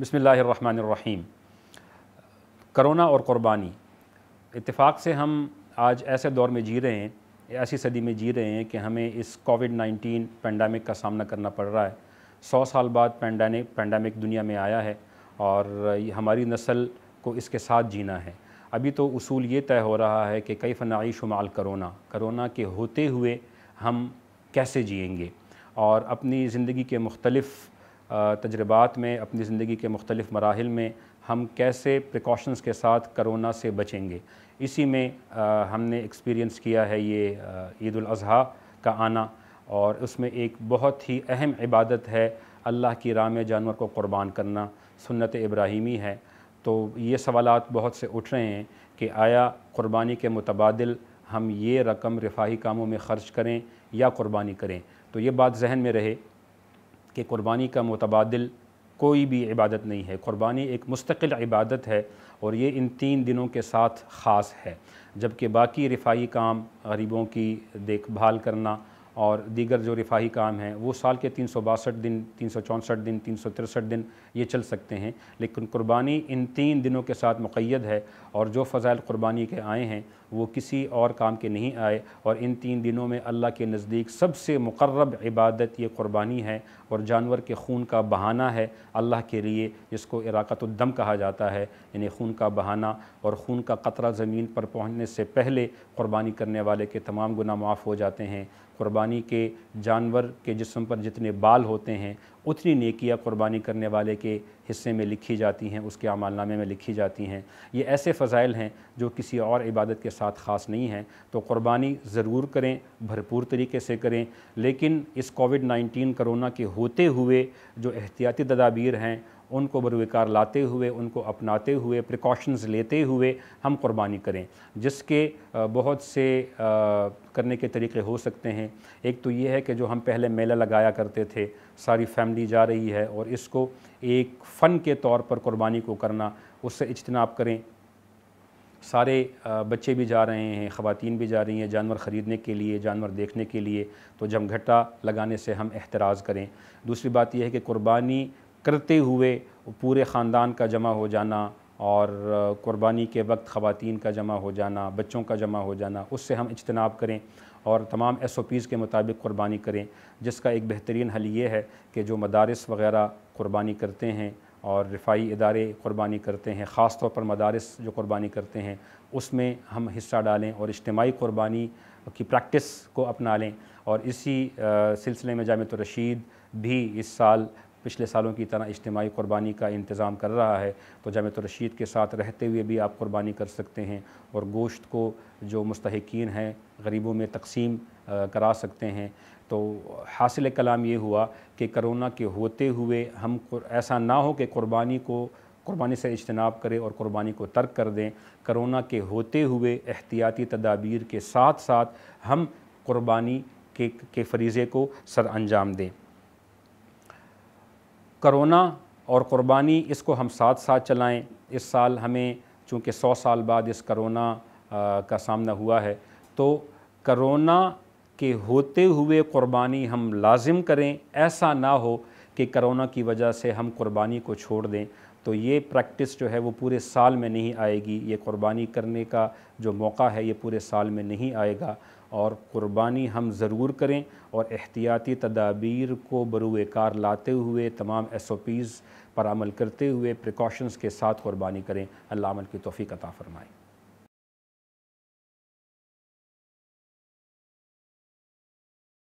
بسم اللہ الرحمن الرحیم کرونا اور قربانی اتفاق سے ہم آج ایسے دور میں جی رہے ہیں ایسی صدی میں جی رہے ہیں کہ ہمیں اس کووڈ نائنٹین پینڈامک کا سامنا کرنا پڑ رہا ہے سو سال بعد پینڈیمک پینڈامک دنیا میں آیا ہے اور ہماری نسل کو اس کے ساتھ جینا ہے ابھی تو اصول یہ طے ہو رہا ہے کہ کئی فنائی شمال کرونا کرونا کے ہوتے ہوئے ہم کیسے جئیں گے اور اپنی زندگی کے مختلف تجربات میں اپنی زندگی کے مختلف مراحل میں ہم کیسے پریکاشنز کے ساتھ کرونا سے بچیں گے اسی میں ہم نے ایکسپیرینس کیا ہے یہ عید الاضحیٰ کا آنا اور اس میں ایک بہت ہی اہم عبادت ہے اللہ کی رام جانور کو قربان کرنا سنت ابراہیمی ہے تو یہ سوالات بہت سے اٹھ رہے ہیں کہ آیا قربانی کے متبادل ہم یہ رقم رفاہی کاموں میں خرچ کریں یا قربانی کریں تو یہ بات ذہن میں رہے کہ قربانی کا متبادل کوئی بھی عبادت نہیں ہے قربانی ایک مستقل عبادت ہے اور یہ ان تین دنوں کے ساتھ خاص ہے جبکہ باقی رفاہی کام غریبوں کی دیکھ بھال کرنا اور دیگر جو رفاہی کام ہیں وہ سال کے تین سو باسٹھ دن تین سو چونسٹھ دن تین سو ترسٹھ دن یہ چل سکتے ہیں لیکن قربانی ان تین دنوں کے ساتھ مقید ہے اور جو فضائل قربانی کے آئے ہیں وہ کسی اور کام کے نہیں آئے اور ان تین دنوں میں اللہ کے نزدیک سب سے مقرب عبادت یہ قربانی ہے اور جانور کے خون کا بہانہ ہے اللہ کے لیے جس کو عراقت الدم کہا جاتا ہے یعنی خون کا بہانہ اور خون کا قطرہ زمین پر پہنچنے سے پہلے قربانی کرنے والے کے تمام گناہ معاف ہو جاتے ہیں قربانی کے جانور کے جسم پر جتنے بال ہوتے ہیں اتنی نیکیاں قربانی کرنے والے کے حصے میں لکھی جاتی ہیں اس کے عمل نامے میں لکھی جاتی ہیں یہ ایسے فضائل ہیں جو کسی اور عبادت کے ساتھ خاص نہیں ہیں تو قربانی ضرور کریں بھرپور طریقے سے کریں لیکن اس کووڈ نائنٹین کرونا کے ہوتے ہوئے جو احتیاطی تدابیر ہیں ان کو بروکار لاتے ہوئے ان کو اپناتے ہوئے پریکاشنز لیتے ہوئے ہم قربانی کریں جس کے بہت سے کرنے کے طریقے ہو سکتے ہیں ایک تو یہ ہے کہ جو ہم پہلے میلہ لگایا کرتے تھے ساری فیملی جا رہی ہے اور اس کو ایک فن کے طور پر قربانی کو کرنا اس سے اجتناب کریں سارے بچے بھی جا رہے ہیں خواتین بھی جا رہی ہیں جانور خریدنے کے لیے جانور دیکھنے کے لیے تو جمگھٹا لگانے سے ہم احتراز کریں دوسری بات یہ ہے کہ قربانی کرتے ہوئے پورے خاندان کا جمع ہو جانا اور قربانی کے وقت خواتین کا جمع ہو جانا بچوں کا جمع ہو جانا اس سے ہم اجتناب کریں اور تمام ایس او پیز کے مطابق قربانی کریں جس کا ایک بہترین حل یہ ہے کہ جو مدارس وغیرہ قربانی کرتے ہیں اور رفاعی ادارے قربانی کرتے ہیں خاص طور پر مدارس جو قربانی کرتے ہیں اس میں ہم حصہ ڈالیں اور اجتماعی قربانی کی پریکٹس کو اپنا لیں اور اسی سلسلے میں جامعت رشید بھی اس سال پچھلے سالوں کی طرح اجتماعی قربانی کا انتظام کر رہا ہے تو جامعۃ ترشید کے ساتھ رہتے ہوئے بھی آپ قربانی کر سکتے ہیں اور گوشت کو جو مستحقین ہیں غریبوں میں تقسیم کرا سکتے ہیں تو حاصل کلام یہ ہوا کہ کرونا کے ہوتے ہوئے ہم ایسا نہ ہو کہ قربانی کو قربانی سے اجتناب کرے اور قربانی کو ترک کر دیں کرونا کے ہوتے ہوئے احتیاطی تدابیر کے ساتھ ساتھ ہم قربانی کے کے فریضے کو سر انجام دیں کرونا اور قربانی اس کو ہم ساتھ ساتھ چلائیں اس سال ہمیں چونکہ سو سال بعد اس کرونا کا سامنا ہوا ہے تو کرونا کے ہوتے ہوئے قربانی ہم لازم کریں ایسا نہ ہو کہ کرونا کی وجہ سے ہم قربانی کو چھوڑ دیں تو یہ پریکٹس جو ہے وہ پورے سال میں نہیں آئے گی یہ قربانی کرنے کا جو موقع ہے یہ پورے سال میں نہیں آئے گا اور قربانی ہم ضرور کریں اور احتیاطی تدابیر کو کار لاتے ہوئے تمام ایس او پیز پر عمل کرتے ہوئے پریکاشنز کے ساتھ قربانی کریں اللہ عمل کی توفیق عطا فرمائیں